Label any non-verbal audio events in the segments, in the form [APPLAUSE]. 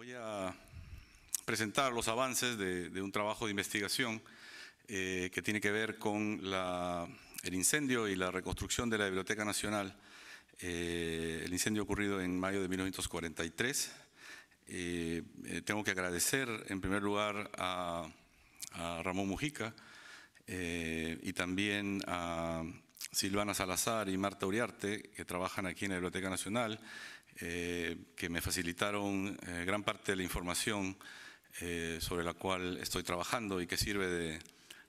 Voy a presentar los avances de, un trabajo de investigación eh, que tiene que ver con el incendio y la reconstrucción de la Biblioteca Nacional, eh, el incendio ocurrido en mayo de 1943. Eh, tengo que agradecer en primer lugar a, a Ramón Mujica y también a Silvana Salazar y Marta Uriarte, que trabajan aquí en la Biblioteca Nacional eh, que me facilitaron eh, gran parte de la información eh, sobre la cual estoy trabajando y que sirve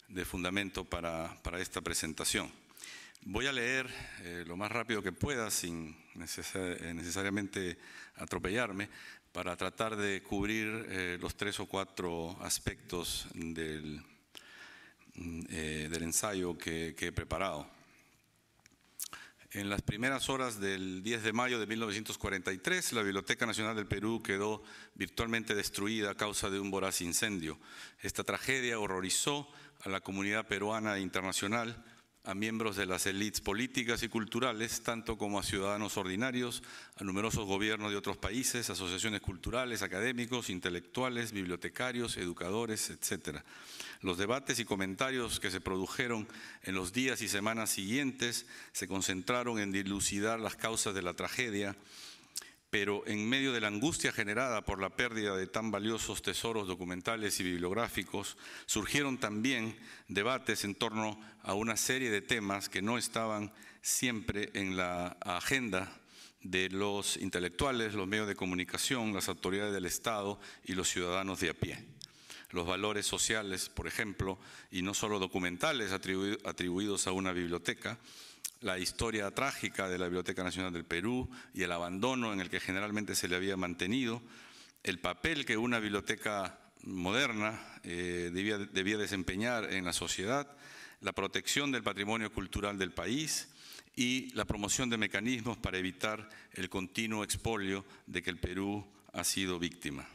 de, fundamento para, esta presentación. Voy a leer lo más rápido que pueda, sin necesariamente atropellarme, para tratar de cubrir los tres o cuatro aspectos del, mm, del ensayo que he preparado. En las primeras horas del 10 de mayo de 1943, la Biblioteca Nacional del Perú quedó virtualmente destruida a causa de un voraz incendio. Esta tragedia horrorizó a la comunidad peruana e internacional a miembros de las élites políticas y culturales, tanto como a ciudadanos ordinarios, a numerosos gobiernos de otros países, asociaciones culturales, académicos, intelectuales, bibliotecarios, educadores, etc. Los debates y comentarios que se produjeron en los días y semanas siguientes se concentraron en dilucidar las causas de la tragedia, pero en medio de la angustia generada por la pérdida de tan valiosos tesoros documentales y bibliográficos, surgieron también debates en torno a una serie de temas que no estaban siempre en la agenda de los intelectuales, los medios de comunicación, las autoridades del Estado y los ciudadanos de a pie. Los valores sociales, por ejemplo, y no solo documentales atribuidos a una biblioteca, la historia trágica de la Biblioteca Nacional del Perú y el abandono en el que generalmente se le había mantenido, el papel que una biblioteca moderna eh, debía, desempeñar en la sociedad, la protección del patrimonio cultural del país y la promoción de mecanismos para evitar el continuo expolio de que el Perú ha sido víctima.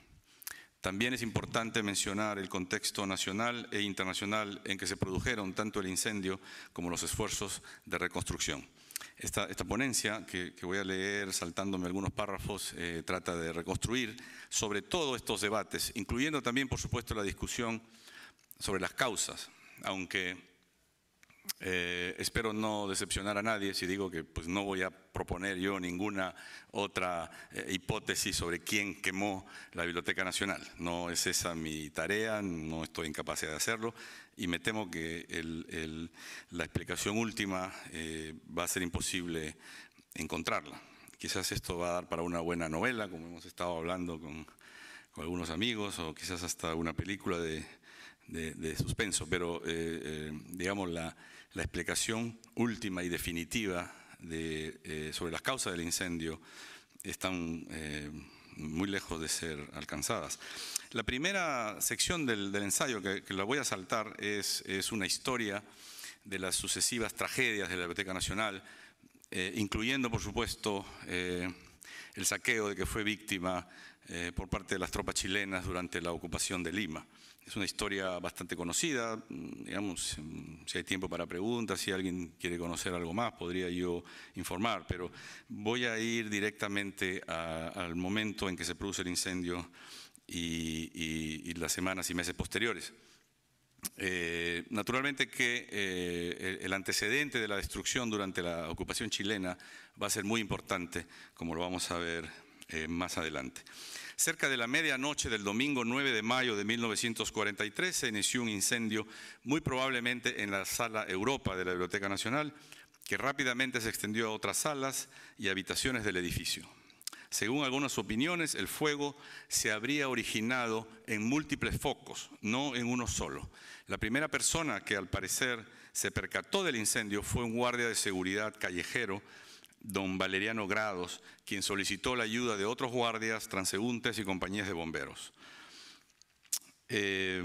También es importante mencionar el contexto nacional e internacional en que se produjeron tanto el incendio como los esfuerzos de reconstrucción. Esta, ponencia, que, voy a leer saltándome algunos párrafos, eh, trata de reconstruir sobre todo estos debates, incluyendo también, por supuesto, la discusión sobre las causas, aunque eh, espero no decepcionar a nadie si digo que pues, no voy a proponer yo ninguna otra eh, hipótesis sobre quién quemó la Biblioteca Nacional. No es esa mi tarea, no estoy incapaz de hacerlo y me temo que la explicación última eh, va a ser imposible encontrarla. Quizás esto va a dar para una buena novela, como hemos estado hablando con, algunos amigos, o quizás hasta una película de, de suspenso, pero digamos la la explicación última y definitiva eh, sobre las causas del incendio están eh, muy lejos de ser alcanzadas. La primera sección del, ensayo, que, la voy a saltar, es, una historia de las sucesivas tragedias de la Biblioteca Nacional, eh, incluyendo, por supuesto, el saqueo de que fue víctima por parte de las tropas chilenas durante la ocupación de Lima. Es una historia bastante conocida, mm, digamos, mm, si hay tiempo para preguntas, si alguien quiere conocer algo más, podría yo informar, pero voy a ir directamente al momento en que se produce el incendio y, las semanas y meses posteriores. Eh, naturalmente que eh, el antecedente de la destrucción durante la ocupación chilena va a ser muy importante, como lo vamos a ver eh, más adelante. Cerca de la medianoche del domingo 9 de mayo de 1943 se inició un incendio muy probablemente en la sala Europa de la Biblioteca Nacional, que rápidamente se extendió a otras salas y habitaciones del edificio. Según algunas opiniones, el fuego se habría originado en múltiples focos, no en uno solo. La primera persona que al parecer se percató del incendio fue un guardia de seguridad callejero don Valeriano Grados, quien solicitó la ayuda de otros guardias, transeúntes y compañías de bomberos. Eh,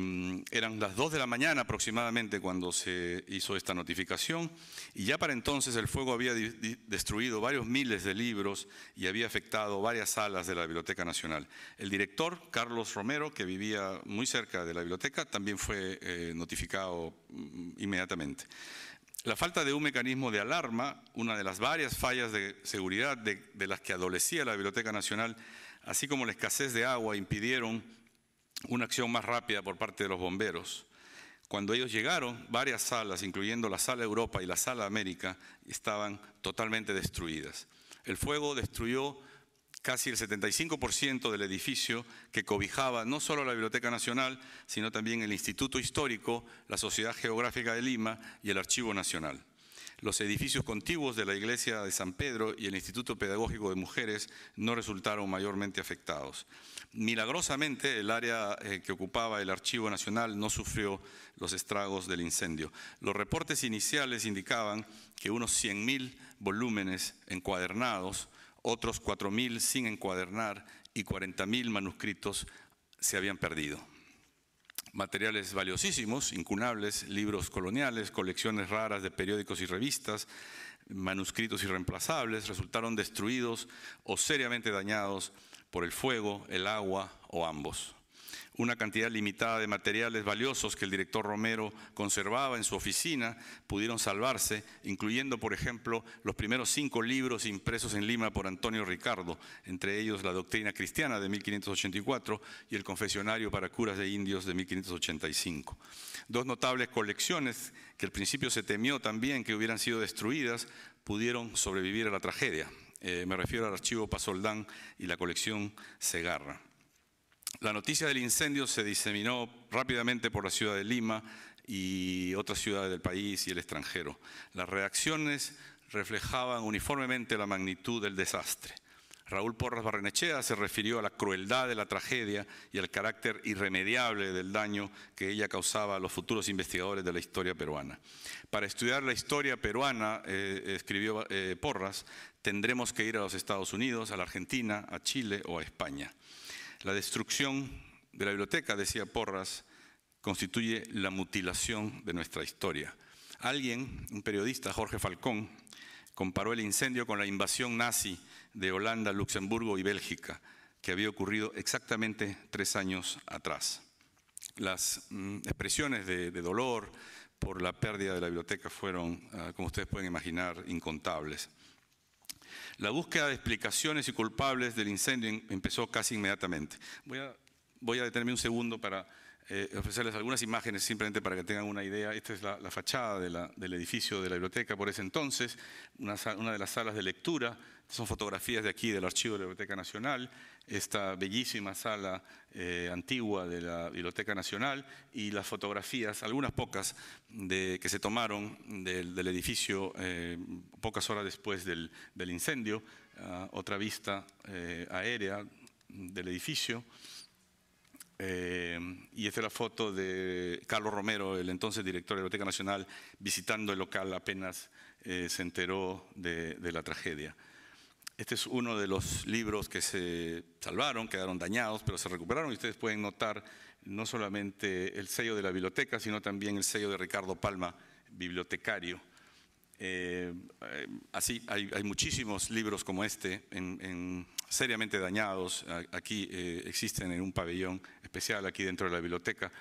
eran las dos de la mañana aproximadamente cuando se hizo esta notificación y ya para entonces el fuego había destruido varios miles de libros y había afectado varias salas de la Biblioteca Nacional. El director, Carlos Romero, que vivía muy cerca de la biblioteca, también fue eh, notificado mm, inmediatamente. La falta de un mecanismo de alarma, una de las varias fallas de seguridad de, las que adolecía la Biblioteca Nacional, así como la escasez de agua, impidieron una acción más rápida por parte de los bomberos. Cuando ellos llegaron, varias salas, incluyendo la Sala Europa y la Sala América, estaban totalmente destruidas. El fuego destruyó casi el 75% del edificio que cobijaba no solo la Biblioteca Nacional, sino también el Instituto Histórico, la Sociedad Geográfica de Lima y el Archivo Nacional. Los edificios contiguos de la Iglesia de San Pedro y el Instituto Pedagógico de Mujeres no resultaron mayormente afectados. Milagrosamente, el área eh, que ocupaba el Archivo Nacional no sufrió los estragos del incendio. Los reportes iniciales indicaban que unos 100.000 volúmenes encuadernados otros 4.000 sin encuadernar y 40.000 manuscritos se habían perdido. Materiales valiosísimos, incunables, libros coloniales, colecciones raras de periódicos y revistas, manuscritos irreemplazables resultaron destruidos o seriamente dañados por el fuego, el agua o ambos. Una cantidad limitada de materiales valiosos que el director Romero conservaba en su oficina pudieron salvarse, incluyendo, por ejemplo, los primeros cinco libros impresos en Lima por Antonio Ricardo, entre ellos La Doctrina Cristiana de 1584 y El Confesionario para Curas de Indios de 1585. Dos notables colecciones que al principio se temió también que hubieran sido destruidas pudieron sobrevivir a la tragedia. Eh, me refiero al archivo Pasoldán y la colección Segarra. La noticia del incendio se diseminó rápidamente por la ciudad de Lima y otras ciudades del país y el extranjero. Las reacciones reflejaban uniformemente la magnitud del desastre. Raúl Porras Barrenechea se refirió a la crueldad de la tragedia y al carácter irremediable del daño que ella causaba a los futuros investigadores de la historia peruana. Para estudiar la historia peruana, eh, escribió eh, Porras, tendremos que ir a los Estados Unidos, a la Argentina, a Chile o a España. La destrucción de la biblioteca, decía Porras, constituye la mutilación de nuestra historia. Alguien, un periodista, Jorge Falcón, comparó el incendio con la invasión nazi de Holanda, Luxemburgo y Bélgica, que había ocurrido exactamente tres años atrás. Las mm, expresiones de, dolor por la pérdida de la biblioteca fueron, ah, como ustedes pueden imaginar, incontables. La búsqueda de explicaciones y culpables del incendio empezó casi inmediatamente. Voy a, detenerme un segundo para eh, ofrecerles algunas imágenes simplemente para que tengan una idea. Esta es la, fachada del edificio de la biblioteca por ese entonces, una, de las salas de lectura. son fotografías de aquí del archivo de la Biblioteca Nacional, esta bellísima sala eh, antigua de la Biblioteca Nacional y las fotografías, algunas pocas, que se tomaron del, edificio eh, pocas horas después del, incendio. Ah, otra vista aérea del edificio. Eh, y esta es la foto de Carlos Romero, el entonces director de la Biblioteca Nacional, visitando el local apenas eh, se enteró de, de, la tragedia. Este es uno de los libros que se salvaron, quedaron dañados, pero se recuperaron y ustedes pueden notar no solamente el sello de la biblioteca, sino también el sello de Ricardo Palma, bibliotecario. Eh, eh, así, hay, muchísimos libros como este, en, seriamente dañados, aquí eh, existen en un pabellón especial aquí dentro de la biblioteca.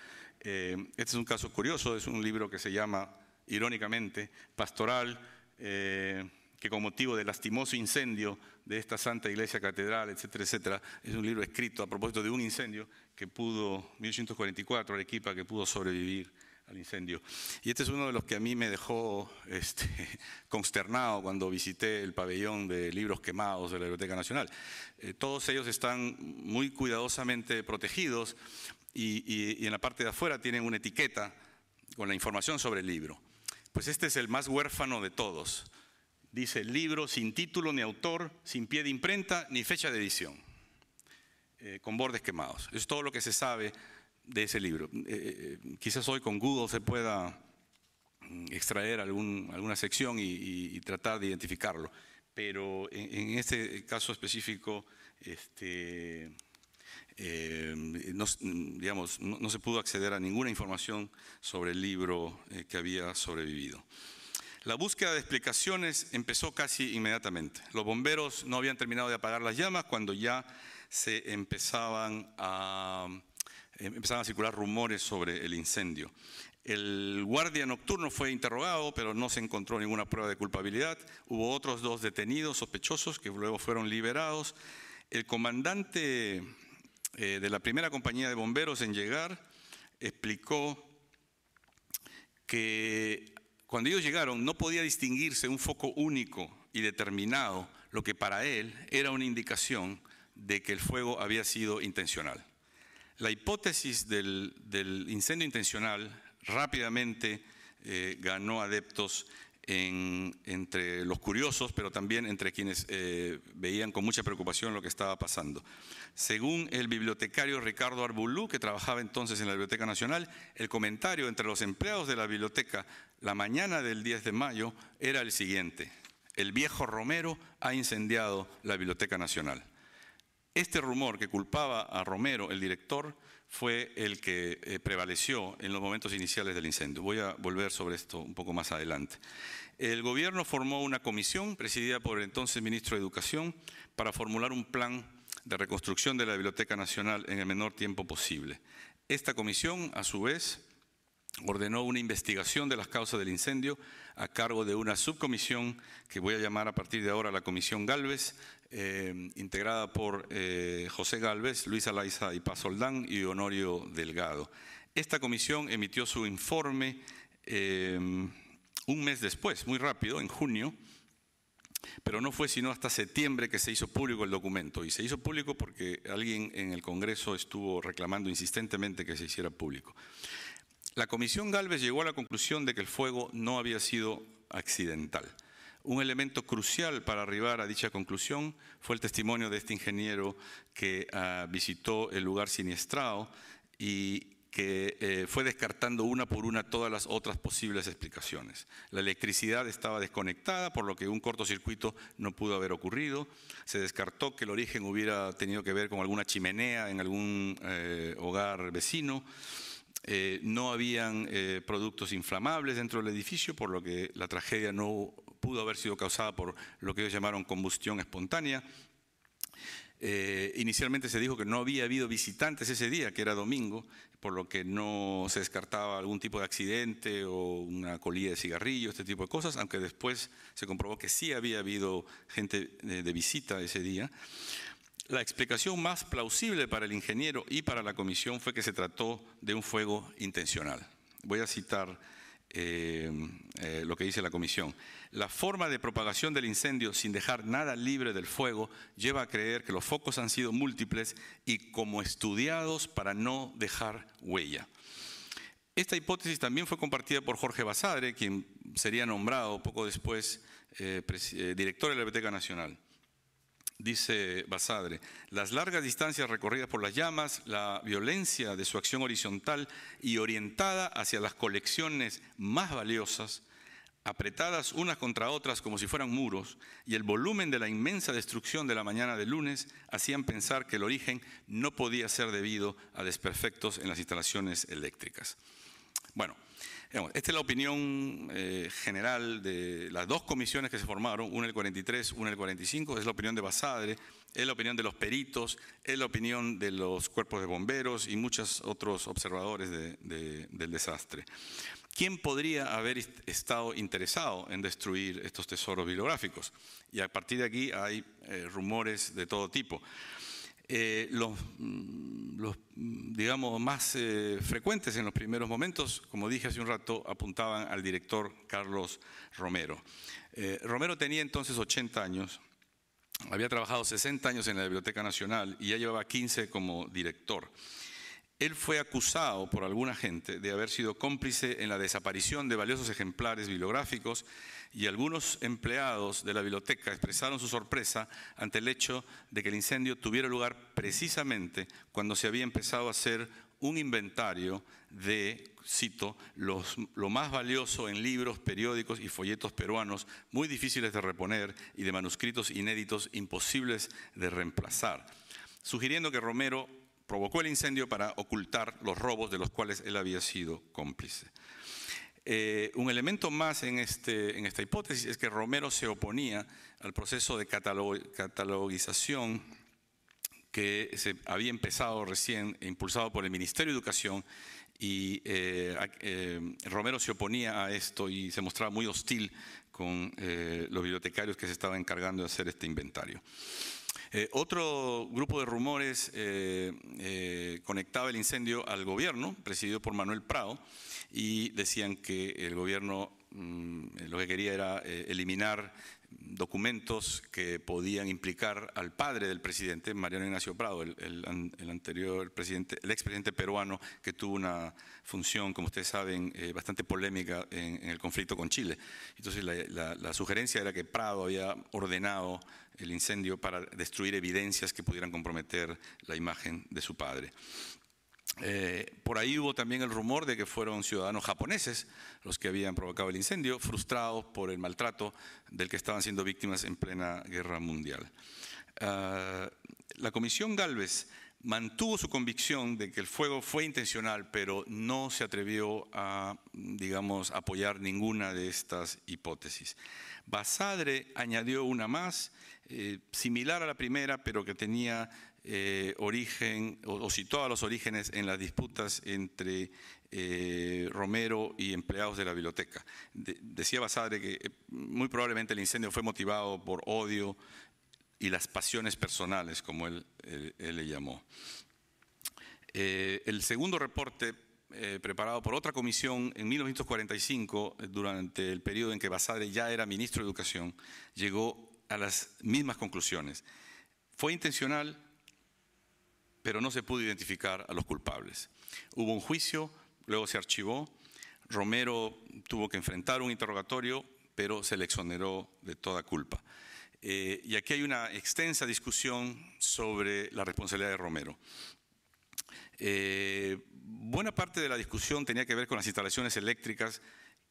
este es un caso curioso, es un libro que se llama, irónicamente, Pastoral, que con motivo del lastimoso incendio de esta Santa Iglesia Catedral, etcétera, etcétera, es un libro escrito a propósito de un incendio que pudo, 1844, Arequipa, que pudo sobrevivir al incendio. Y este es uno de los que a mí me dejó este, [LAUGHS] consternado cuando visité el pabellón de libros quemados de la Biblioteca Nacional. Eh, todos ellos están muy cuidadosamente protegidos y, en la parte de afuera tienen una etiqueta con la información sobre el libro. Pues este es el más huérfano de todos. Dice libro sin título ni autor, sin pie de imprenta ni fecha de edición, eh, con bordes quemados. Es todo lo que se sabe de ese libro. Eh, eh, eh, quizás hoy con Google se pueda mm, extraer alguna sección y, tratar de identificarlo, pero en, este caso específico, este, no, mm, digamos, no, se pudo acceder a ninguna información sobre el libro que había sobrevivido. La búsqueda de explicaciones empezó casi inmediatamente. Los bomberos no habían terminado de apagar las llamas cuando ya se empezaban a Em, empezaron a circular rumores sobre el incendio. El guardia nocturno fue interrogado, pero no se encontró ninguna prueba de culpabilidad. Hubo otros dos detenidos sospechosos que luego fueron liberados. El comandante eh, de la primera compañía de bomberos en llegar explicó que cuando ellos llegaron no podía distinguirse un foco único y determinado, lo que para él era una indicación de que el fuego había sido intencional. La hipótesis del, incendio intencional rápidamente eh, ganó adeptos entre los curiosos, pero también entre quienes eh, veían con mucha preocupación lo que estaba pasando. Según el bibliotecario Ricardo Arbulú, que trabajaba entonces en la Biblioteca Nacional, el comentario entre los empleados de la biblioteca la mañana del 10 de mayo era el siguiente, el viejo Romero ha incendiado la Biblioteca Nacional. Este rumor que culpaba a Romero, el director, fue el que eh, prevaleció en los momentos iniciales del incendio. Voy a volver sobre esto un poco más adelante. El gobierno formó una comisión presidida por el entonces ministro de Educación para formular un plan de reconstrucción de la Biblioteca Nacional en el menor tiempo posible. Esta comisión, a su vez, ordenó una investigación de las causas del incendio a cargo de una subcomisión que voy a llamar a partir de ahora la Comisión Galvez, Em, integrada por eh, José Galvez, Luis Alaiza y Paz Soldán y Honorio Delgado. Esta comisión emitió su informe em, un mes después, muy rápido, en junio, pero no fue sino hasta septiembre que se hizo público el documento. Y se hizo público porque alguien en el Congreso estuvo reclamando insistentemente que se hiciera público. La comisión Galvez llegó a la conclusión de que el fuego no había sido accidental un elemento crucial para arribar a dicha conclusión fue el testimonio de este ingeniero que ah, visitó el lugar siniestrado y que eh, fue descartando una por una todas las otras posibles explicaciones. La electricidad estaba desconectada, por lo que un cortocircuito no pudo haber ocurrido. Se descartó que el origen hubiera tenido que ver con alguna chimenea en algún eh, hogar vecino. Eh, no habían productos inflamables dentro del edificio, por lo que la tragedia no pudo haber sido causada por lo que ellos llamaron combustión espontánea. Eh, inicialmente se dijo que no había habido visitantes ese día, que era domingo, por lo que no se descartaba algún tipo de accidente o una colilla de cigarrillo, este tipo de cosas, aunque después se comprobó que sí había habido gente eh, de visita ese día. La explicación más plausible para el ingeniero y para la comisión fue que se trató de un fuego intencional. Voy a citar eh, eh, lo que dice la comisión. La forma de propagación del incendio sin dejar nada libre del fuego lleva a creer que los focos han sido múltiples y como estudiados para no dejar huella. Esta hipótesis también fue compartida por Jorge Basadre, quien sería nombrado poco después eh, director de la Biblioteca Nacional dice Basadre, las largas distancias recorridas por las llamas, la violencia de su acción horizontal y orientada hacia las colecciones más valiosas, apretadas unas contra otras como si fueran muros, y el volumen de la inmensa destrucción de la mañana de lunes hacían pensar que el origen no podía ser debido a desperfectos en las instalaciones eléctricas. Bueno, esta es la opinión eh, general de las dos comisiones que se formaron, una el 43, una el 45, es la opinión de Basadre, es la opinión de los peritos, es la opinión de los cuerpos de bomberos y muchos otros observadores del desastre. ¿Quién podría haber estado interesado en destruir estos tesoros bibliográficos? Y a partir de aquí hay eh, rumores de todo tipo. Eh, los, mm, mm, digamos, más eh, frecuentes en los primeros momentos, como dije hace un rato, apuntaban al director Carlos Romero. Eh, Romero tenía entonces 80 años, había trabajado 60 años en la Biblioteca Nacional y ya llevaba 15 como director. Él fue acusado por alguna gente de haber sido cómplice en la desaparición de valiosos ejemplares bibliográficos y algunos empleados de la biblioteca expresaron su sorpresa ante el hecho de que el incendio tuviera lugar precisamente cuando se había empezado a hacer un inventario de, cito, los, lo más valioso en libros, periódicos y folletos peruanos, muy difíciles de reponer y de manuscritos inéditos imposibles de reemplazar, sugiriendo que Romero provocó el incendio para ocultar los robos de los cuales él había sido cómplice. Eh, un elemento más en, este, en, esta hipótesis es que Romero se oponía al proceso de catalogización que se había empezado recién, impulsado por el Ministerio de Educación, y eh, eh, Romero se oponía a esto y se mostraba muy hostil con los bibliotecarios que se estaban encargando de hacer este inventario. Eh, otro grupo de rumores eh, eh, conectaba el incendio al gobierno, presidido por Manuel Prado, y decían que el gobierno mm, lo que quería era eliminar documentos que podían implicar al padre del presidente, Mariano Ignacio Prado, el, anterior presidente, el expresidente peruano, que tuvo una función, como ustedes saben, bastante polémica en, el conflicto con Chile. Entonces la, sugerencia era que Prado había ordenado el incendio para destruir evidencias que pudieran comprometer la imagen de su padre. Eh, por ahí hubo también el rumor de que fueron ciudadanos japoneses los que habían provocado el incendio, frustrados por el maltrato del que estaban siendo víctimas en plena guerra mundial. Ah, la Comisión Galvez mantuvo su convicción de que el fuego fue intencional, pero no se atrevió a, digamos, apoyar ninguna de estas hipótesis. Basadre añadió una más eh, similar a la primera, pero que tenía eh, origen o, o, situaba los orígenes en las disputas entre eh, Romero y empleados de la biblioteca. decía Basadre que muy probablemente el incendio fue motivado por odio y las pasiones personales, como él, le llamó. el segundo reporte preparado por otra comisión en 1945, durante el periodo en que Basadre ya era ministro de Educación, llegó a las mismas conclusiones. Fue intencional, pero no se pudo identificar a los culpables. Hubo un juicio, luego se archivó, Romero tuvo que enfrentar un interrogatorio, pero se le exoneró de toda culpa. Eh, y aquí hay una extensa discusión sobre la responsabilidad de Romero. Eh, buena parte de la discusión tenía que ver con las instalaciones eléctricas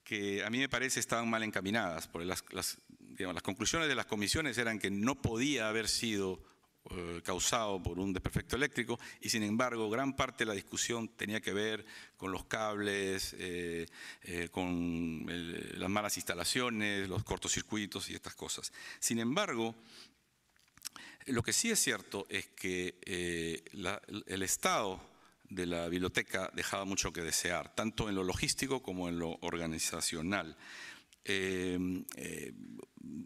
que a mí me parece estaban mal encaminadas, porque las, conclusiones de las comisiones eran que no podía haber sido eh, causado por un desperfecto eléctrico y sin embargo gran parte de la discusión tenía que ver con los cables, eh, eh, con las malas instalaciones, los cortocircuitos y estas cosas. Sin embargo, lo que sí es cierto es que el Estado de la biblioteca dejaba mucho que desear, tanto en lo logístico como en lo organizacional. Em, eh,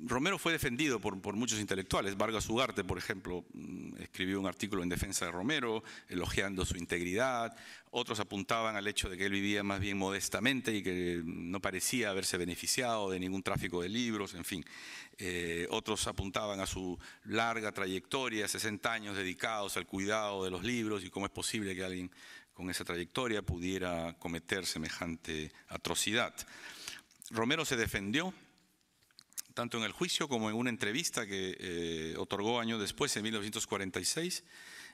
Romero fue defendido por, muchos intelectuales. Vargas Ugarte, por ejemplo, mm, escribió un artículo en defensa de Romero, elogiando su integridad. Otros apuntaban al hecho de que él vivía más bien modestamente y que no parecía haberse beneficiado de ningún tráfico de libros, en fin. Eh, otros apuntaban a su larga trayectoria, 60 años dedicados al cuidado de los libros y cómo es posible que alguien con esa trayectoria pudiera cometer semejante atrocidad. Romero se defendió tanto en el juicio como en una entrevista que eh, otorgó años después, en 1946,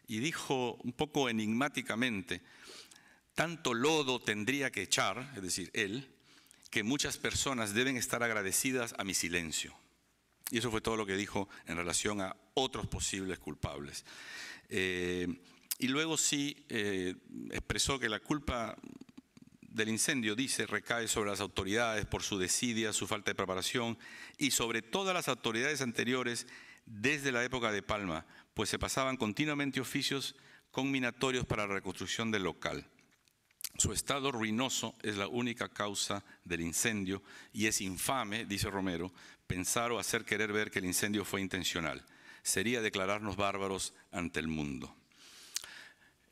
y dijo un poco enigmáticamente, tanto lodo tendría que echar, es decir, él, que muchas personas deben estar agradecidas a mi silencio. Y eso fue todo lo que dijo en relación a otros posibles culpables. Eh, y luego sí eh, expresó que la culpa del incendio, dice, recae sobre las autoridades por su desidia, su falta de preparación y sobre todas las autoridades anteriores desde la época de Palma, pues se pasaban continuamente oficios conminatorios para la reconstrucción del local. Su estado ruinoso es la única causa del incendio y es infame, dice Romero, pensar o hacer querer ver que el incendio fue intencional. Sería declararnos bárbaros ante el mundo.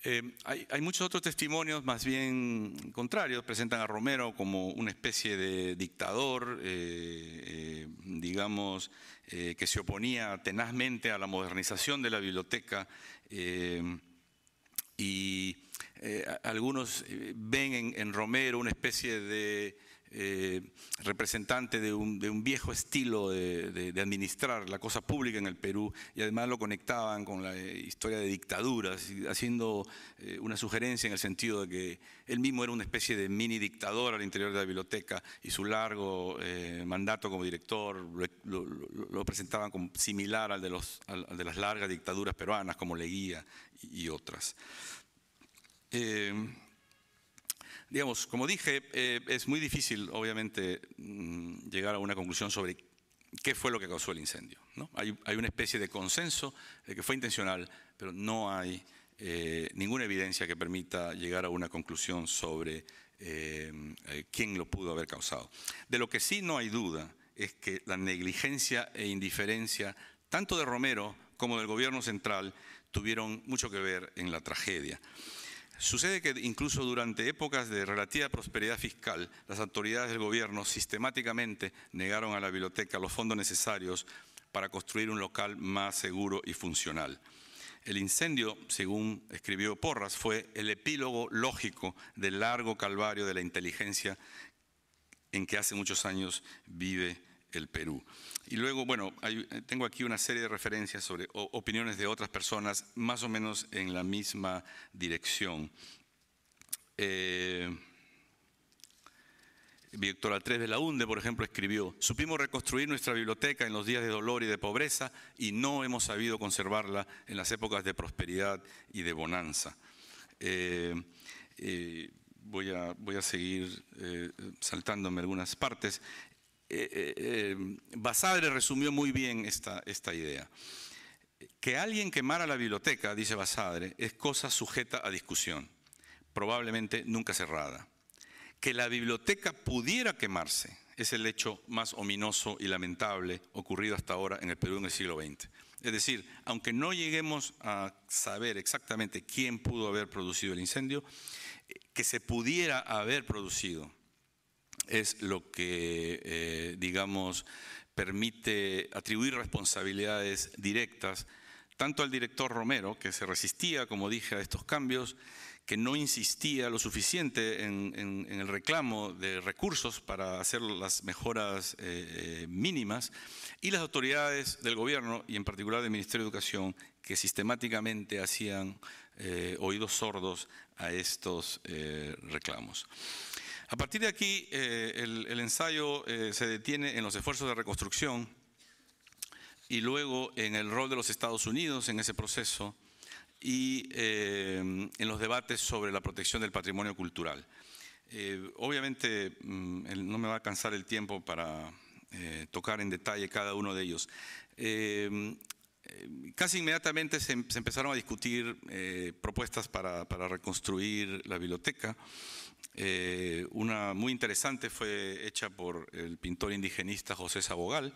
Eh, hay, muchos otros testimonios más bien contrarios. Presentan a Romero como una especie de dictador, eh, eh, digamos, que se oponía tenazmente a la modernización de la biblioteca. y algunos ven en Romero una especie de eh, representante de un, viejo estilo de, administrar la cosa pública en el Perú y además lo conectaban con la eh, historia de dictaduras, haciendo eh, una sugerencia en el sentido de que él mismo era una especie de mini dictador al interior de la biblioteca y su largo mandato como director lo, presentaban como similar al de, los, las largas dictaduras peruanas como Leguía y, otras. Digamos, como dije, eh, es muy difícil, obviamente, mm, llegar a una conclusión sobre qué fue lo que causó el incendio. Hay, una especie de consenso de que fue intencional, pero no hay eh, ninguna evidencia que permita llegar a una conclusión sobre eh, quién lo pudo haber causado. De lo que sí no hay duda es que la negligencia e indiferencia, tanto de Romero como del gobierno central, tuvieron mucho que ver en la tragedia. Sucede que incluso durante épocas de relativa prosperidad fiscal, las autoridades del gobierno sistemáticamente negaron a la biblioteca los fondos necesarios para construir un local más seguro y funcional. El incendio, según escribió Porras, fue el epílogo lógico del largo calvario de la inteligencia en que hace muchos años vive Perú. Y luego, bueno, eh, tengo aquí una serie de referencias sobre opiniones de otras personas, más o menos en la misma dirección. Eh, Víctor Altrés de la UNDE, por ejemplo, escribió, supimos reconstruir nuestra biblioteca en los días de dolor y de pobreza y no hemos sabido conservarla en las épocas de prosperidad y de bonanza. Eh, voy, a, voy, a, seguir saltándome algunas partes. Eh, eh, eh, Basadre resumió muy bien esta, esta idea. Que alguien quemara la biblioteca, dice Basadre, es cosa sujeta a discusión, probablemente nunca cerrada. Que la biblioteca pudiera quemarse es el hecho más ominoso y lamentable ocurrido hasta ahora en el Perú en el siglo XX. Es decir, aunque no lleguemos a saber exactamente quién pudo haber producido el incendio, que se pudiera haber producido es lo que, eh, digamos, permite atribuir responsabilidades directas tanto al director Romero, que se resistía, como dije, a estos cambios, que no insistía lo suficiente en, el reclamo de recursos para hacer las mejoras eh, eh, mínimas, y las autoridades del gobierno, y en particular del Ministerio de Educación, que sistemáticamente hacían oídos sordos a estos reclamos. A partir de aquí, eh, el, ensayo eh, se detiene en los esfuerzos de reconstrucción y luego en el rol de los Estados Unidos en ese proceso y eh, en los debates sobre la protección del patrimonio cultural. obviamente, mm, no me va a alcanzar el tiempo para tocar en detalle cada uno de ellos casi inmediatamente se, empezaron a discutir propuestas para, reconstruir la biblioteca eh, una muy interesante fue hecha por el pintor indigenista José Sabogal.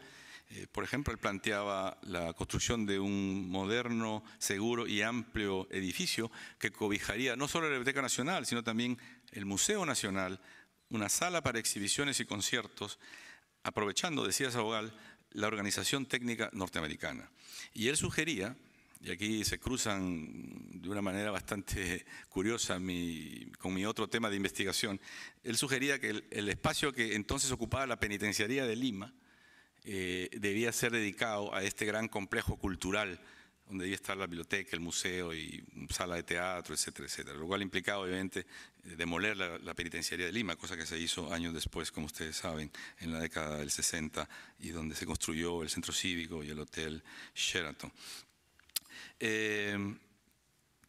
Eh, por ejemplo, él planteaba la construcción de un moderno, seguro y amplio edificio que cobijaría no solo la Biblioteca Nacional, sino también el Museo Nacional, una sala para exhibiciones y conciertos, aprovechando, decía Sabogal, la organización técnica norteamericana. Y él sugería y aquí se cruzan de una manera bastante curiosa mi, con mi otro tema de investigación, él sugería que el, espacio que entonces ocupaba la penitenciaría de Lima eh, debía ser dedicado a este gran complejo cultural donde debía estar la biblioteca, el museo y sala de teatro, etcétera, etcétera. Lo cual implicaba, obviamente, eh, demoler la, la, penitenciaría de Lima, cosa que se hizo años después, como ustedes saben, en la década del 60, y donde se construyó el centro cívico y el hotel Sheraton. Eh,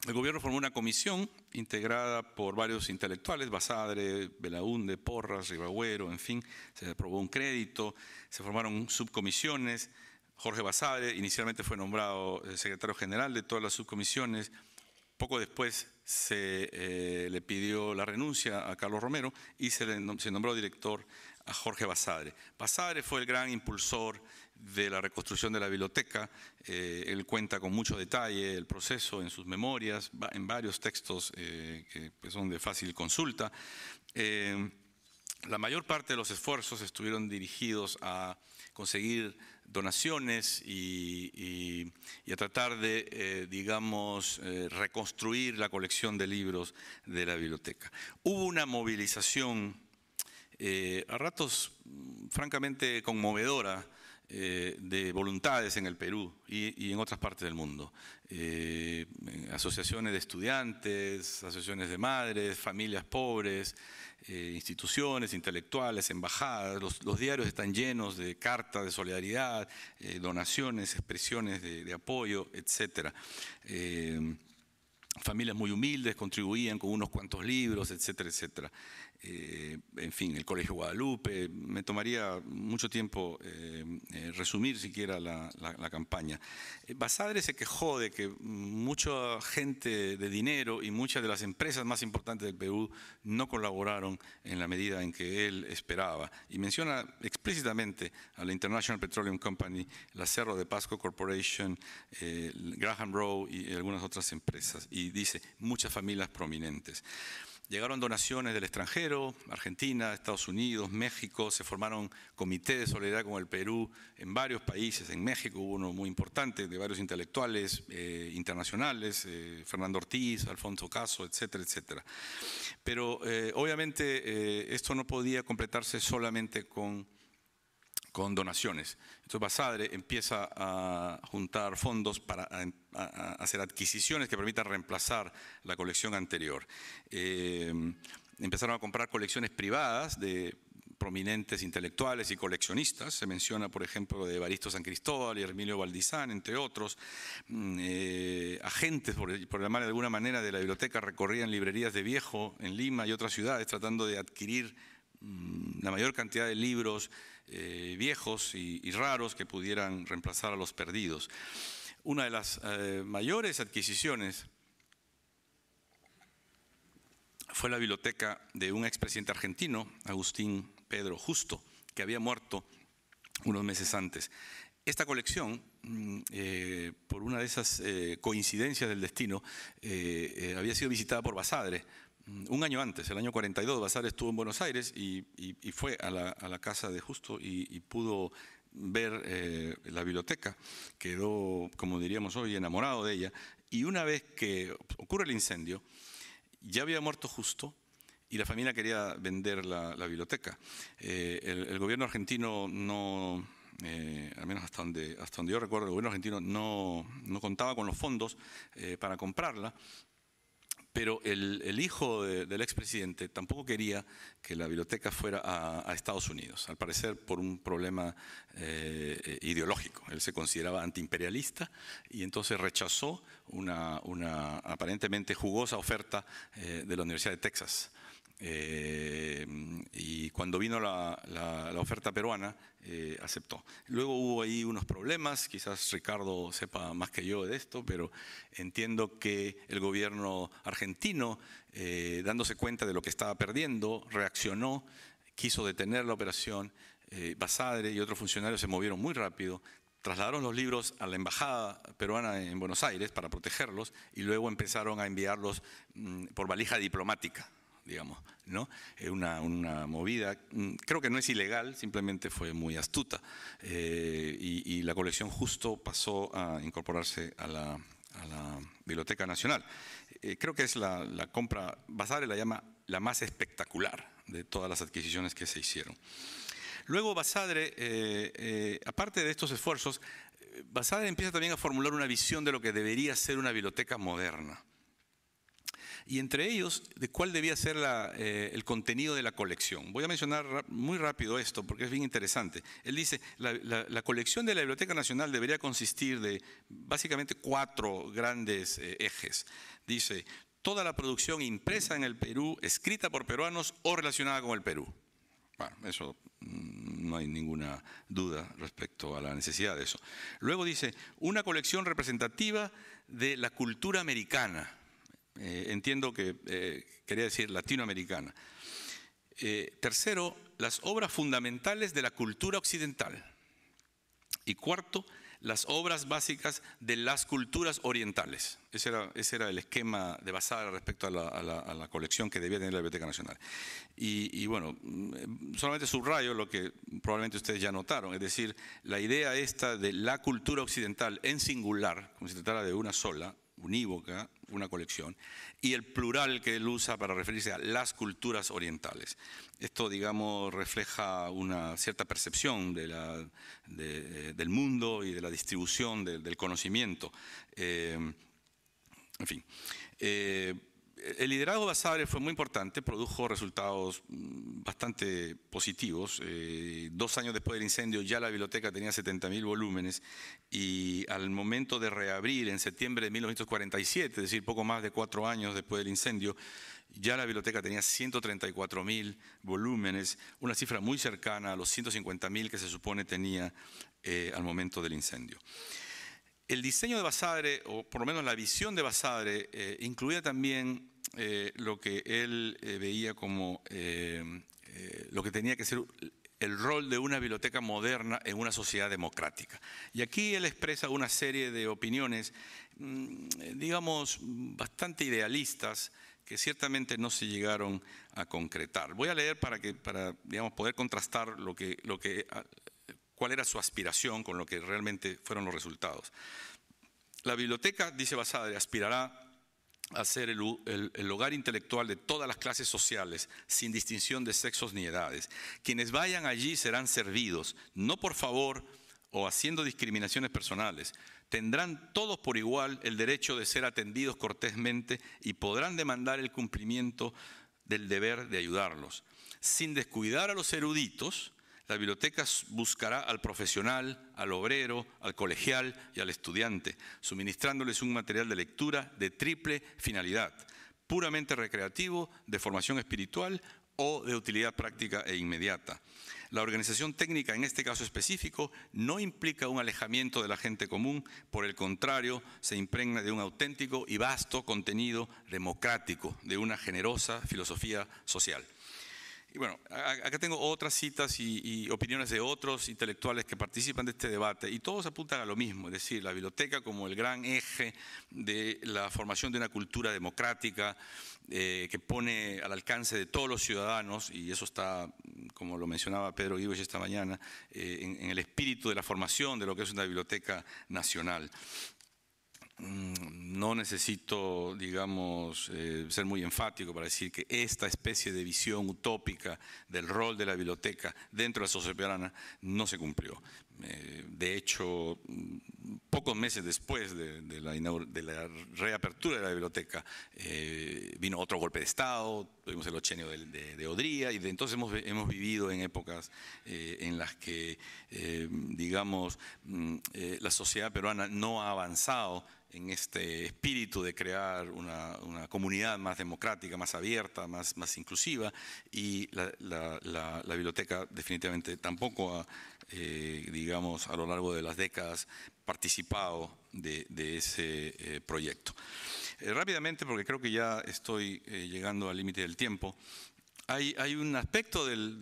el gobierno formó una comisión integrada por varios intelectuales, Basadre, Belaunde, Porras, Ribagüero, en fin, se aprobó un crédito, se formaron subcomisiones, Jorge Basadre inicialmente fue nombrado eh, secretario general de todas las subcomisiones, poco después se eh, le pidió la renuncia a Carlos Romero y se, se nombró director a Jorge Basadre. Basadre fue el gran impulsor de la reconstrucción de la biblioteca. Eh, él cuenta con mucho detalle el proceso en sus memorias, en varios textos eh, que pues, son de fácil consulta. Eh, la mayor parte de los esfuerzos estuvieron dirigidos a conseguir donaciones y, a tratar de, digamos, reconstruir la colección de libros de la biblioteca. Hubo una movilización a ratos francamente conmovedora eh, de voluntades en el Perú y, en otras partes del mundo. Eh, asociaciones de estudiantes, asociaciones de madres, familias pobres, eh, instituciones, intelectuales, embajadas. Los, diarios están llenos de cartas de solidaridad, donaciones, expresiones de, apoyo, etc. familias muy humildes contribuían con unos cuantos libros, etcétera, etcétera. Eh, en fin, el Colegio Guadalupe. Me tomaría mucho tiempo eh, eh, resumir siquiera la, campaña. Basadre se quejó de que mucha gente de dinero y muchas de las empresas más importantes del Perú no colaboraron en la medida en que él esperaba. Y menciona explícitamente a la International Petroleum Company, la Cerro de Pasco Corporation, Graham Rowe y algunas otras empresas. Y dice, muchas familias prominentes. Llegaron donaciones del extranjero, Argentina, Estados Unidos, México, se formaron comités de solidaridad con el Perú en varios países, en México hubo uno muy importante de varios intelectuales eh, internacionales, eh, Fernando Ortiz, Alfonso Caso, etcétera, etcétera. Pero eh, obviamente esto no podía completarse solamente con con donaciones. Entonces Basadre empieza a juntar fondos para hacer adquisiciones que permitan reemplazar la colección anterior. Eh, empezaron a comprar colecciones privadas de prominentes intelectuales y coleccionistas. Se menciona, por ejemplo, de Evaristo San Cristóbal y Hermilio Valdizán, entre otros. Mm, eh, agentes, por, llamar de alguna manera, de la biblioteca recorrían librerías de viejo en Lima y otras ciudades tratando de adquirir mm, la mayor cantidad de libros eh, viejos y, raros que pudieran reemplazar a los perdidos. Una de las eh, mayores adquisiciones fue la biblioteca de un expresidente argentino, Agustín Pedro Justo, que había muerto unos meses antes. Esta colección, mm, eh, por una de esas coincidencias del destino, había sido visitada por Basadre, Mm, un año antes, el año 42, Basar estuvo en Buenos Aires y, fue a la, casa de Justo y, pudo ver eh, la biblioteca, quedó, como diríamos hoy, enamorado de ella, y una vez que ocurre el incendio, ya había muerto Justo y la familia quería vender la, biblioteca. Eh, el, gobierno argentino no, eh, al menos hasta donde, yo recuerdo, el gobierno argentino no contaba con los fondos para comprarla, pero el, hijo del expresidente tampoco quería que la biblioteca fuera a, Estados Unidos, al parecer por un problema eh, ideológico. Él se consideraba antiimperialista y entonces rechazó una, aparentemente jugosa oferta eh, de la Universidad de Texas eh, y cuando vino la, oferta peruana, eh, aceptó. Luego hubo ahí unos problemas, quizás Ricardo sepa más que yo de esto, pero entiendo que el gobierno argentino, eh, dándose cuenta de lo que estaba perdiendo, reaccionó, quiso detener la operación. Basadre y otros funcionarios se movieron muy rápido, trasladaron los libros a la embajada peruana en Buenos Aires para protegerlos y luego empezaron a enviarlos mm, por valija diplomática digamos, ¿no? Eh, una, una movida, mm, creo que no es ilegal, simplemente fue muy astuta. Eh, y, la colección justo pasó a incorporarse a la, Biblioteca Nacional. Eh, creo que es la, compra, Basadre la llama la más espectacular de todas las adquisiciones que se hicieron. Luego Basadre, aparte de estos esfuerzos, Basadre empieza también a formular una visión de lo que debería ser una biblioteca moderna y entre ellos de cuál debía ser eh, el contenido de la colección. Voy a mencionar muy rápido esto porque es bien interesante. Él dice, la, colección de la Biblioteca Nacional debería consistir de básicamente cuatro grandes eh, ejes. Dice, toda la producción impresa en el Perú, escrita por peruanos o relacionada con el Perú. Bueno, eso mm, no hay ninguna duda respecto a la necesidad de eso. Luego dice, una colección representativa de la cultura americana eh, entiendo que eh, quería decir latinoamericana. Eh, tercero, las obras fundamentales de la cultura occidental. Y cuarto, las obras básicas de las culturas orientales. Ese era, ese era el esquema de basada respecto a la, colección que debía tener la Biblioteca Nacional. Y, y, bueno, mm, solamente subrayo lo que probablemente ustedes ya notaron, es decir, la idea esta de la cultura occidental en singular, como si tratara de una sola, unívoca, una colección, y el plural que él usa para referirse a las culturas orientales. Esto, digamos, refleja una cierta percepción de la, eh, del mundo y de la distribución del conocimiento. Eh, en fin. Eh, el liderazgo de Basadre fue muy importante, produjo resultados mm, bastante positivos. Eh, dos años después del incendio ya la biblioteca tenía 70.000 volúmenes y al momento de reabrir en septiembre de 1947, es decir, poco más de cuatro años después del incendio, ya la biblioteca tenía 134.000 volúmenes, una cifra muy cercana a los 150.000 que se supone tenía eh, al momento del incendio. El diseño de Basadre, o por lo menos la visión de Basadre, eh, incluía también eh, lo que él eh, veía como eh, lo que tenía que ser el rol de una biblioteca moderna en una sociedad democrática. Y aquí él expresa una serie de opiniones, mm, digamos, bastante idealistas, que ciertamente no se llegaron a concretar. Voy a leer para, que, para digamos, poder contrastar lo que, lo que, ah, cuál era su aspiración con lo que realmente fueron los resultados. La biblioteca, dice Basadre, aspirará a ser el, el, hogar intelectual de todas las clases sociales, sin distinción de sexos ni edades. Quienes vayan allí serán servidos, no por favor o haciendo discriminaciones personales. Tendrán todos por igual el derecho de ser atendidos cortésmente y podrán demandar el cumplimiento del deber de ayudarlos, sin descuidar a los eruditos, la biblioteca buscará al profesional, al obrero, al colegial y al estudiante, suministrándoles un material de lectura de triple finalidad, puramente recreativo, de formación espiritual o de utilidad práctica e inmediata. La organización técnica en este caso específico no implica un alejamiento de la gente común, por el contrario, se impregna de un auténtico y vasto contenido democrático, de una generosa filosofía social. Y bueno, acá tengo otras citas y, opiniones de otros intelectuales que participan de este debate y todos apuntan a lo mismo, es decir, la biblioteca como el gran eje de la formación de una cultura democrática eh, que pone al alcance de todos los ciudadanos, y eso está, como lo mencionaba Pedro Ives esta mañana, eh, en, en el espíritu de la formación de lo que es una biblioteca nacional. Mm, no necesito, digamos, eh, ser muy enfático para decir que esta especie de visión utópica del rol de la biblioteca dentro de la sociedad no se cumplió. Eh, de hecho, pocos meses después de, la, reapertura de la biblioteca, eh, vino otro golpe de Estado, tuvimos el ochenio de, Odría, y de entonces hemos, vivido en épocas eh, en las que, digamos, mm, la sociedad peruana no ha avanzado en este espíritu de crear una, comunidad más democrática, más abierta, más, más inclusiva, y la, la biblioteca definitivamente tampoco ha eh, digamos, a lo largo de las décadas participado de, ese eh, proyecto. Eh, rápidamente, porque creo que ya estoy llegando al límite del tiempo, hay, hay, un aspecto del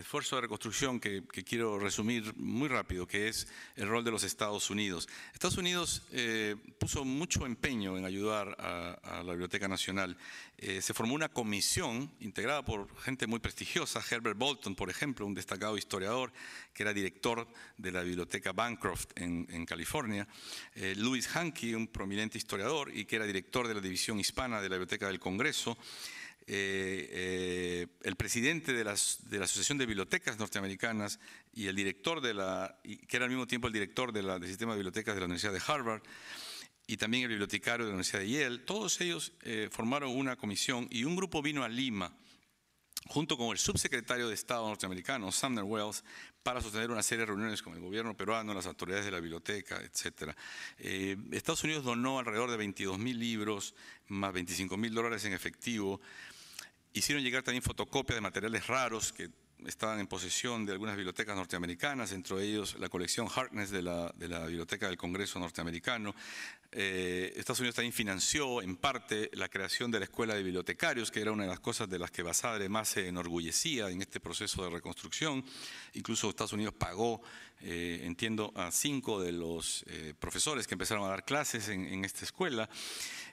esfuerzo de reconstrucción que, quiero resumir muy rápido, que es el rol de los Estados Unidos. Estados Unidos eh, puso mucho empeño en ayudar a, la Biblioteca Nacional. Eh, se formó una comisión integrada por gente muy prestigiosa, Herbert Bolton, por ejemplo, un destacado historiador que era director de la Biblioteca Bancroft en, California, Luis eh, Louis Hankey, un prominente historiador y que era director de la División Hispana de la Biblioteca del Congreso, eh, eh, el presidente de, de, la Asociación de Bibliotecas Norteamericanas y el director de la, que era al mismo tiempo el director del sistema de bibliotecas de la Universidad de Harvard, y también el bibliotecario de la Universidad de Yale, todos ellos eh, formaron una comisión y un grupo vino a Lima junto con el subsecretario de Estado norteamericano, Sumner Wells, para sostener una serie de reuniones con el gobierno peruano, las autoridades de la biblioteca, etc. Estados Unidos donó alrededor de 22 mil libros, más 25 mil dólares en efectivo, Hicieron llegar también fotocopias de materiales raros que estaban en posesión de algunas bibliotecas norteamericanas, entre ellos la colección Harkness de la, Biblioteca del Congreso norteamericano. Eh, Estados Unidos también financió en parte la creación de la Escuela de Bibliotecarios, que era una de las cosas de las que Basadre más se enorgullecía en este proceso de reconstrucción. Incluso Estados Unidos pagó eh, entiendo, a cinco de los eh, profesores que empezaron a dar clases en, esta escuela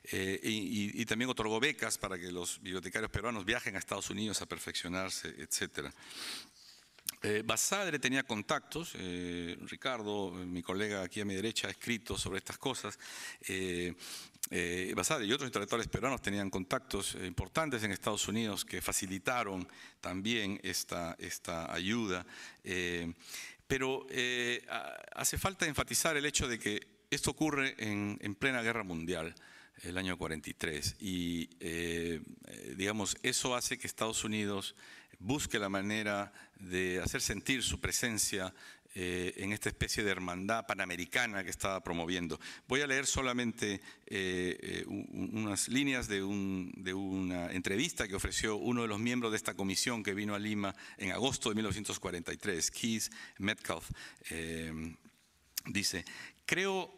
eh, y, también otorgó becas para que los bibliotecarios peruanos viajen a Estados Unidos a perfeccionarse, etcétera. Eh, Basadre tenía contactos, Ricardo, mi colega aquí a mi derecha, ha escrito sobre estas cosas. Eh, Basadre y otros intelectuales peruanos tenían contactos importantes en Estados Unidos que facilitaron también esta, esta ayuda. Pero eh, hace falta enfatizar el hecho de que esto ocurre en, plena guerra mundial, el año 43, y eh, eh, digamos, eso hace que Estados Unidos busque la manera de hacer sentir su presencia eh, en esta especie de hermandad panamericana que estaba promoviendo. Voy a leer solamente eh, eh, unas líneas de, de, una entrevista que ofreció uno de los miembros de esta comisión que vino a Lima en agosto de 1943, Keith Metcalf. dice, creo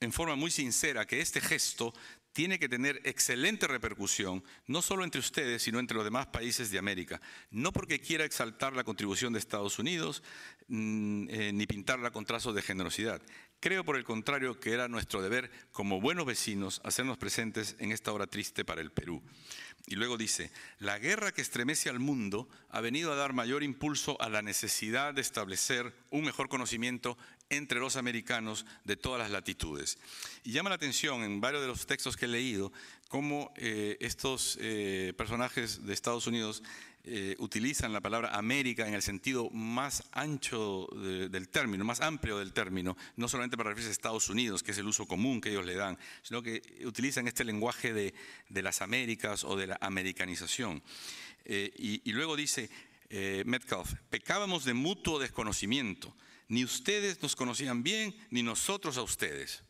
en forma muy sincera que este gesto tiene que tener excelente repercusión, no solo entre ustedes, sino entre los demás países de América. No porque quiera exaltar la contribución de Estados Unidos, mm, eh, ni pintarla con trazos de generosidad. Creo, por el contrario, que era nuestro deber, como buenos vecinos, hacernos presentes en esta hora triste para el Perú. Y luego dice, la guerra que estremece al mundo ha venido a dar mayor impulso a la necesidad de establecer un mejor conocimiento entre los americanos de todas las latitudes. Y llama la atención en varios de los textos que he leído cómo eh, estos eh, personajes de Estados Unidos eh, utilizan la palabra América en el sentido más ancho del término, más amplio del término, no solamente para referirse a Estados Unidos, que es el uso común que ellos le dan, sino que utilizan este lenguaje de, las Américas o de la americanización. Y, y, luego dice Metcalf, pecábamos de mutuo desconocimiento ni ustedes nos conocían bien, ni nosotros a ustedes.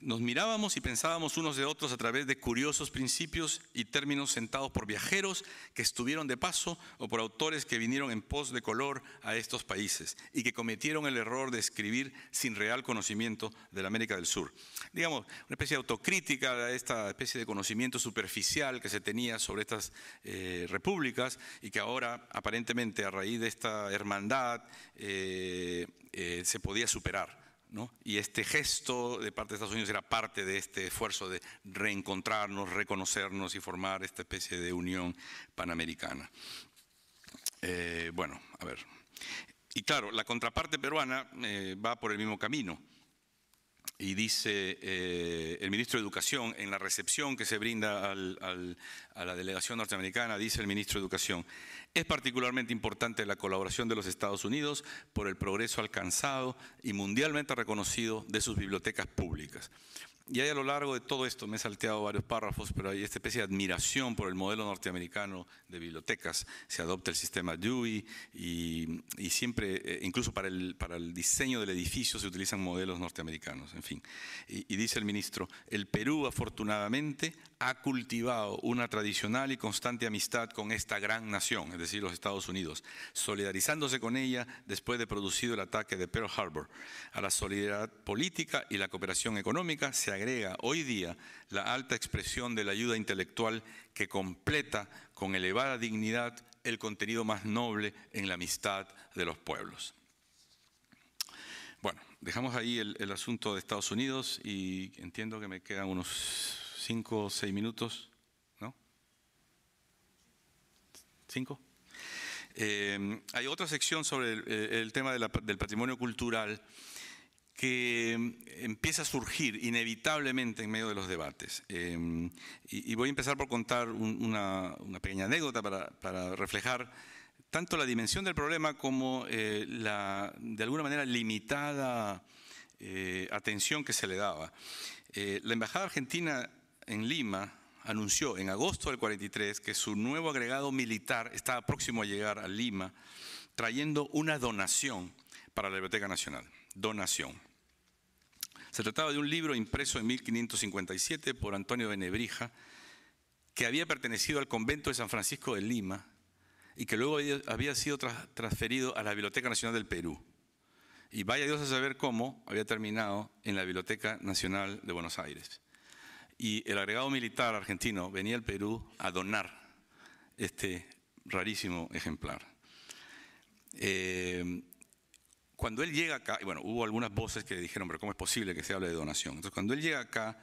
Nos mirábamos y pensábamos unos de otros a través de curiosos principios y términos sentados por viajeros que estuvieron de paso o por autores que vinieron en pos de color a estos países y que cometieron el error de escribir sin real conocimiento de la América del Sur. Digamos, una especie de autocrítica a esta especie de conocimiento superficial que se tenía sobre estas eh, repúblicas y que ahora aparentemente a raíz de esta hermandad eh, eh, se podía superar. Y este gesto de parte de Estados Unidos era parte de este esfuerzo de reencontrarnos, reconocernos y formar esta especie de unión panamericana. Eh, bueno, a ver. Y claro, la contraparte peruana eh, va por el mismo camino y dice eh, el ministro de Educación, en la recepción que se brinda a la delegación norteamericana, dice el ministro de Educación, es particularmente importante la colaboración de los Estados Unidos por el progreso alcanzado y mundialmente reconocido de sus bibliotecas públicas. Y a lo largo de todo esto, me he salteado varios párrafos, pero hay esta especie de admiración por el modelo norteamericano de bibliotecas. Se adopta el sistema Dewey y, siempre, eh, incluso para el, para el, diseño del edificio se utilizan modelos norteamericanos, en fin. Y, y dice el ministro, el Perú afortunadamente ha cultivado una tradicional y constante amistad con esta gran nación, es decir, los Estados Unidos, solidarizándose con ella después de producido el ataque de Pearl Harbor. A la solidaridad política y la cooperación económica se ha agrega hoy día la alta expresión de la ayuda intelectual que completa con elevada dignidad el contenido más noble en la amistad de los pueblos. Bueno, dejamos ahí el, asunto de Estados Unidos y entiendo que me quedan unos cinco o seis minutos, ¿no? ¿Cinco? Eh, hay otra sección sobre el, eh, tema del patrimonio cultural que em, empieza a surgir inevitablemente en medio de los debates. Em, y, voy a empezar por contar una, pequeña anécdota para, para, reflejar tanto la dimensión del problema como eh, la, de alguna manera, limitada eh, atención que se le daba. Eh, la Embajada Argentina en Lima anunció en agosto del 43 que su nuevo agregado militar estaba próximo a llegar a Lima trayendo una donación para la Biblioteca Nacional. Donación. Se trataba de un libro impreso en 1557 por Antonio de Nebrija, que había pertenecido al convento de San Francisco de Lima y que luego había sido transferido a la Biblioteca Nacional del Perú. Y vaya Dios a saber cómo había terminado en la Biblioteca Nacional de Buenos Aires. Y el agregado militar argentino venía al Perú a donar este rarísimo ejemplar. Eh, cuando él llega acá, y bueno, hubo algunas voces que dijeron, pero ¿cómo es posible que se hable de donación? Entonces, cuando él llega acá,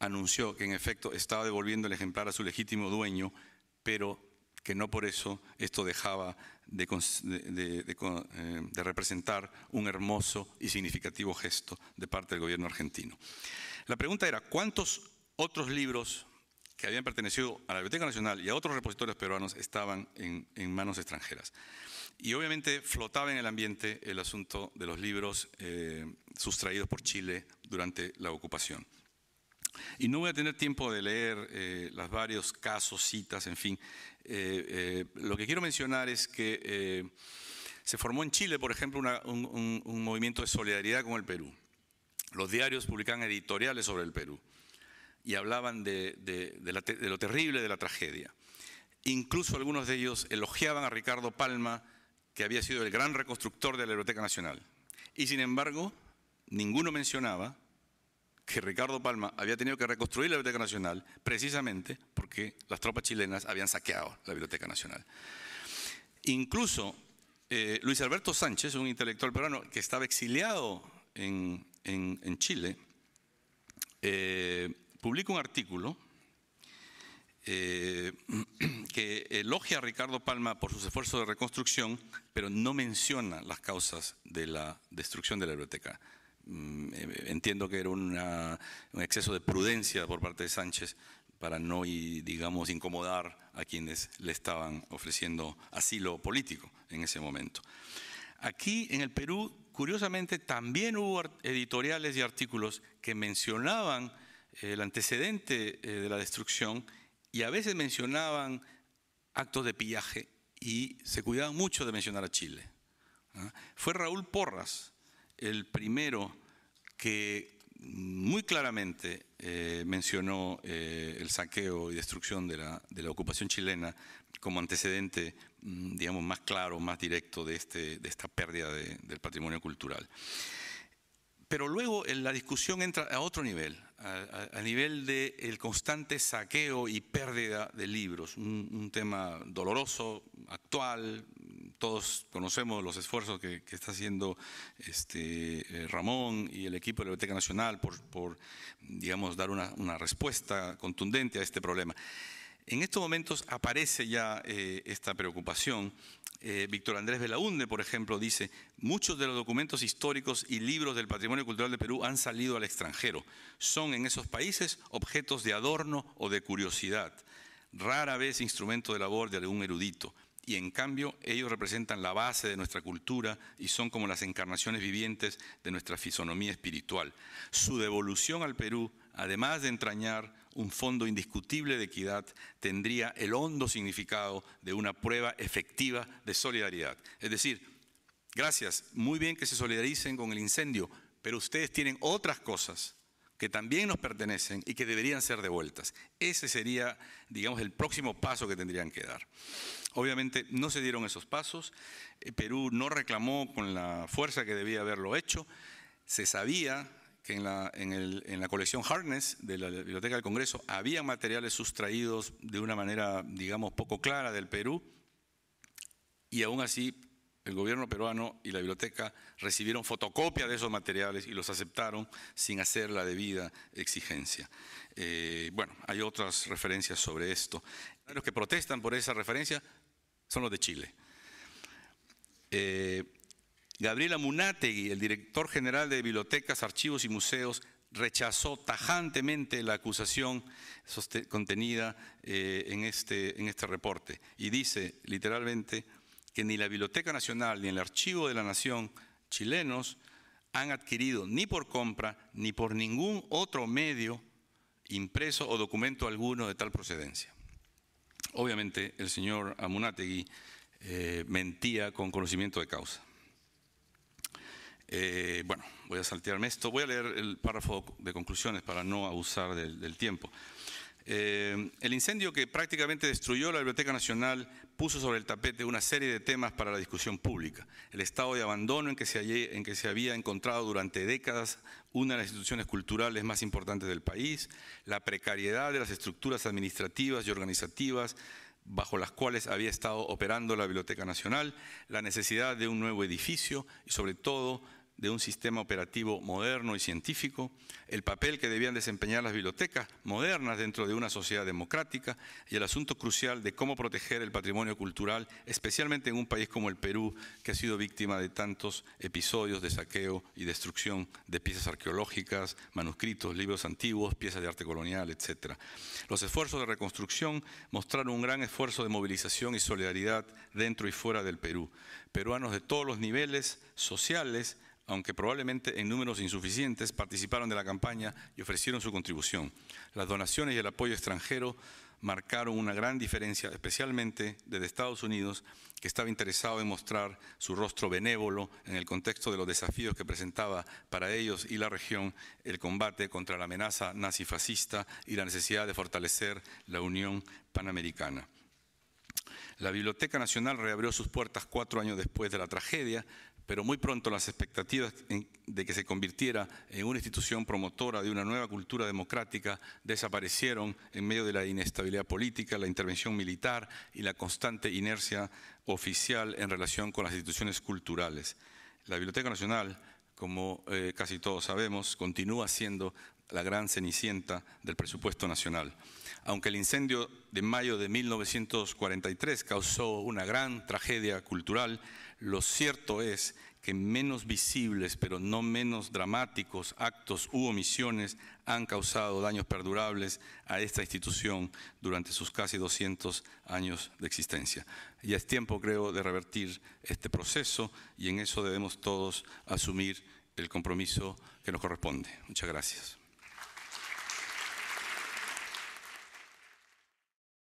anunció que en efecto estaba devolviendo el ejemplar a su legítimo dueño, pero que no por eso esto dejaba de, eh, representar un hermoso y significativo gesto de parte del gobierno argentino. La pregunta era, ¿cuántos otros libros que habían pertenecido a la Biblioteca Nacional y a otros repositorios peruanos estaban en manos extranjeras? Y obviamente flotaba en el ambiente el asunto de los libros eh, sustraídos por Chile durante la ocupación. Y no voy a tener tiempo de leer eh, los varios casos, citas, en fin. Eh, eh, lo que quiero mencionar es que se formó en Chile, por ejemplo, un, movimiento de solidaridad con el Perú. Los diarios publicaban editoriales sobre el Perú y hablaban de, lo terrible de la tragedia. Incluso algunos de ellos elogiaban a Ricardo Palma que había sido el gran reconstructor de la Biblioteca Nacional. Y sin embargo, ninguno mencionaba que Ricardo Palma había tenido que reconstruir la Biblioteca Nacional precisamente porque las tropas chilenas habían saqueado la Biblioteca Nacional. Incluso eh, Luis Alberto Sánchez, un intelectual peruano que estaba exiliado en, Chile, eh, publicó un artículo eh, [CLEARS THROAT] que elogia a Ricardo Palma por sus esfuerzos de reconstrucción, pero no menciona las causas de la destrucción de la biblioteca. Mm, eh, entiendo que era un exceso de prudencia por parte de Sánchez para no, digamos, incomodar a quienes le estaban ofreciendo asilo político en ese momento. Aquí en el Perú, curiosamente, también hubo editoriales y artículos que mencionaban el antecedente eh, de la destrucción y a veces mencionaban actos de pillaje y se cuidaban mucho de mencionar a Chile. Fue Raúl Porras el primero que muy claramente eh, mencionó eh, el saqueo y destrucción de la, ocupación chilena como antecedente, mm, digamos, más claro, más directo de, este, de esta pérdida del patrimonio cultural. Pero luego eh, la discusión entra a otro nivel, a, nivel del constante saqueo y pérdida de libros, un, tema doloroso, actual. Todos conocemos los esfuerzos que, está haciendo este, eh, Ramón y el equipo de la Biblioteca Nacional por, digamos, dar una, una respuesta contundente a este problema. En estos momentos aparece ya eh, esta preocupación. Eh, Víctor Andrés Belaunde, por ejemplo, dice, muchos de los documentos históricos y libros del patrimonio cultural de Perú han salido al extranjero. Son en esos países objetos de adorno o de curiosidad, rara vez instrumento de labor de algún erudito. Y en cambio, ellos representan la base de nuestra cultura y son como las encarnaciones vivientes de nuestra fisonomía espiritual. Su devolución al Perú, además de entrañar un fondo indiscutible de equidad tendría el hondo significado de una prueba efectiva de solidaridad. Es decir, gracias, muy bien que se solidaricen con el incendio, pero ustedes tienen otras cosas que también nos pertenecen y que deberían ser devueltas. Ese sería, digamos, el próximo paso que tendrían que dar. Obviamente no se dieron esos pasos, eh, Perú no reclamó con la fuerza que debía haberlo hecho, se sabía que en la, colección Harness de la Biblioteca del Congreso había materiales sustraídos de una manera, digamos, poco clara del Perú, y aún así el gobierno peruano y la biblioteca recibieron fotocopia de esos materiales y los aceptaron sin hacer la debida exigencia. Eh, bueno, hay otras referencias sobre esto. Los que protestan por esa referencia son los de Chile. Eh, Gabriel Amunategui, el director general de Bibliotecas, Archivos y Museos, rechazó tajantemente la acusación contenida eh, en, este, en este reporte y dice literalmente que ni la Biblioteca Nacional ni el Archivo de la Nación chilenos han adquirido ni por compra ni por ningún otro medio impreso o documento alguno de tal procedencia. Obviamente el señor Amunategui eh, mentía con conocimiento de causa. Eh, bueno, voy a saltearme esto. Voy a leer el párrafo de conclusiones para no abusar del, tiempo. Eh, el incendio que prácticamente destruyó la Biblioteca Nacional puso sobre el tapete una serie de temas para la discusión pública. El estado de abandono en que se, en que se había encontrado durante décadas una de las instituciones culturales más importantes del país, la precariedad de las estructuras administrativas y organizativas bajo las cuales había estado operando la Biblioteca Nacional, la necesidad de un nuevo edificio y sobre todo de un sistema operativo moderno y científico, el papel que debían desempeñar las bibliotecas modernas dentro de una sociedad democrática y el asunto crucial de cómo proteger el patrimonio cultural, especialmente en un país como el Perú, que ha sido víctima de tantos episodios de saqueo y destrucción de piezas arqueológicas, manuscritos, libros antiguos, piezas de arte colonial, etcétera. Los esfuerzos de reconstrucción mostraron un gran esfuerzo de movilización y solidaridad dentro y fuera del Perú. Peruanos de todos los niveles sociales, aunque probablemente en números insuficientes, participaron de la campaña y ofrecieron su contribución. Las donaciones y el apoyo extranjero marcaron una gran diferencia, especialmente desde Estados Unidos, que estaba interesado en mostrar su rostro benévolo en el contexto de los desafíos que presentaba para ellos y la región el combate contra la amenaza nazifascista y la necesidad de fortalecer la Unión Panamericana. La Biblioteca Nacional reabrió sus puertas cuatro años después de la tragedia, pero muy pronto las expectativas de que se convirtiera en una institución promotora de una nueva cultura democrática desaparecieron en medio de la inestabilidad política, la intervención militar y la constante inercia oficial en relación con las instituciones culturales. La Biblioteca Nacional, como eh, casi todos sabemos, continúa siendo la gran cenicienta del presupuesto nacional. Aunque el incendio de mayo de 1943 causó una gran tragedia cultural, lo cierto es que menos visibles, pero no menos dramáticos actos u omisiones han causado daños perdurables a esta institución durante sus casi 200 años de existencia. Y es tiempo, creo, de revertir este proceso y en eso debemos todos asumir el compromiso que nos corresponde. Muchas gracias.